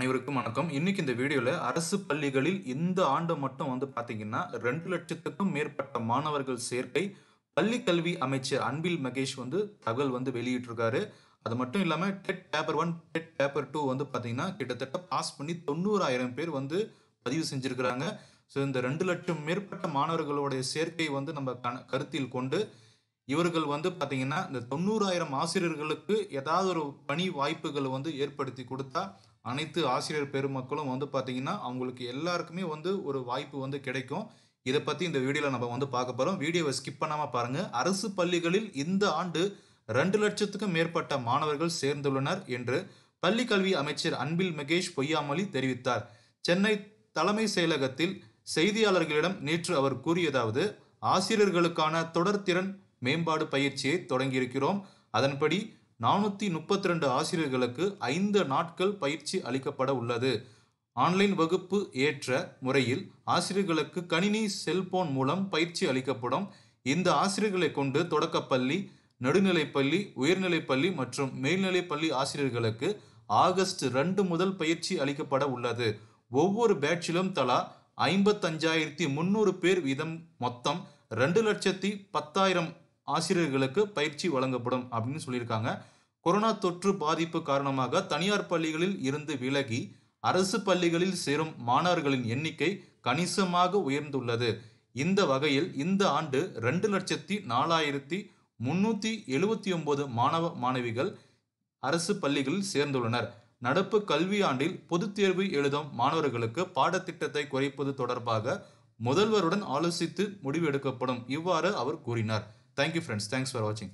அனைவருக்கும் வணக்கம் இன்னைக்கு இந்த வீடியோவில் அரசு பள்ளிகளில் இந்த ஆண்டு மட்டும் வந்து பார்த்தீங்கன்னா ரெண்டு லட்சத்துக்கும் மேற்பட்ட மாணவர்கள் சேர்க்கை பள்ளி கல்வி அமைச்சர் அன்பில் மகேஷ் வந்து தகவல் வந்து வெளியிட்டிருக்காரு அது மட்டும் இல்லாமல் TET paper one TET paper two வந்து பார்த்தீங்கன்னா கிட்டத்தட்ட பாஸ் பண்ணி தொண்ணூறாயிரம் பேர் வந்து பதிவு செஞ்சுருக்கிறாங்க ஸோ இந்த ரெண்டு லட்சம் மேற்பட்ட மாணவர்களுடைய சேர்க்கை வந்து நம்ம கருத்தில் கொண்டு இவர்கள் வந்து பார்த்தீங்கன்னா இந்த தொண்ணூறாயிரம் ஆசிரியர்களுக்கு ஏதாவது ஒரு பணி வாய்ப்புகளை வந்து ஏற்படுத்தி கொடுத்தா அனைத்து ஆசிரியர் பெருமக்களும் வந்து பார்த்திங்கன்னா அவங்களுக்கு எல்லாருக்குமே வந்து ஒரு வாய்ப்பு வந்து கிடைக்கும் இதை பற்றி இந்த வீடியோவில் நம்ம வந்து பார்க்க போகிறோம் வீடியோவை ஸ்கிப் பண்ணாமல் பாருங்கள் அரசு பள்ளிகளில் இந்த ஆண்டு ரெண்டு லட்சத்துக்கும் மேற்பட்ட மாணவர்கள் சேர்ந்துள்ளனர் என்று பள்ளி கல்வி அமைச்சர் அன்பில் மகேஷ் பொய்யாமொழி தெரிவித்தார் சென்னை தலைமை செயலகத்தில் செய்தியாளர்களிடம் நேற்று அவர் கூறியதாவது ஆசிரியர்களுக்கான தொடர்திறன் மேம்பாடு பயிற்சியை தொடங்கியிருக்கிறோம் அதன்படி நானூற்றி முப்பத்தி ரெண்டு ஆசிரியர்களுக்கு ஐந்து நாட்கள் பயிற்சி அளிக்கப்பட உள்ளது ஆன்லைன் வகுப்பு ஏற்ற முறையில் ஆசிரியர்களுக்கு கணினி செல்போன் மூலம் பயிற்சி அளிக்கப்படும் இந்த ஆசிரியர்களை கொண்டு தொடக்கப்பள்ளி நடுநிலைப்பள்ளி உயர்நிலைப்பள்ளி மற்றும் மேல்நிலைப்பள்ளி ஆசிரியர்களுக்கு ஆகஸ்ட் ரெண்டு முதல் பயிற்சி அளிக்கப்பட உள்ளது ஒவ்வொரு பேட்சிலும் தலா ஐம்பத்தஞ்சாயிரத்தி முன்னூறு பேர் வீதம் மொத்தம் ரெண்டு லட்சத்தி பத்தாயிரம் ஆசிரியர்களுக்கு பயிற்சி வழங்கப்படும் அப்படின்னு சொல்லியிருக்காங்க கொரோனா தொற்று பாதிப்பு காரணமாக தனியார் பள்ளிகளில் இருந்து விலகி அரசு பள்ளிகளில் சேரும் மாணவர்களின் எண்ணிக்கை கணிசமாக உயர்ந்துள்ளது இந்த வகையில் இந்த ஆண்டு ரெண்டு லட்சத்தி நாலாயிரத்தி முன்னூற்றி எழுபத்தி ஒன்பது மாணவ மாணவிகள் அரசு பள்ளிகளில் சேர்ந்துள்ளனர் நடப்பு கல்வியாண்டில் பொதுத் தேர்வு எழுதும் மாணவர்களுக்கு பாடத்திட்டத்தை குறைப்பது தொடர்பாக முதல்வருடன் ஆலோசித்து முடிவு எடுக்கப்படும் இவ்வாறு அவர் கூறினார் Thank you friends. Thanks for watching.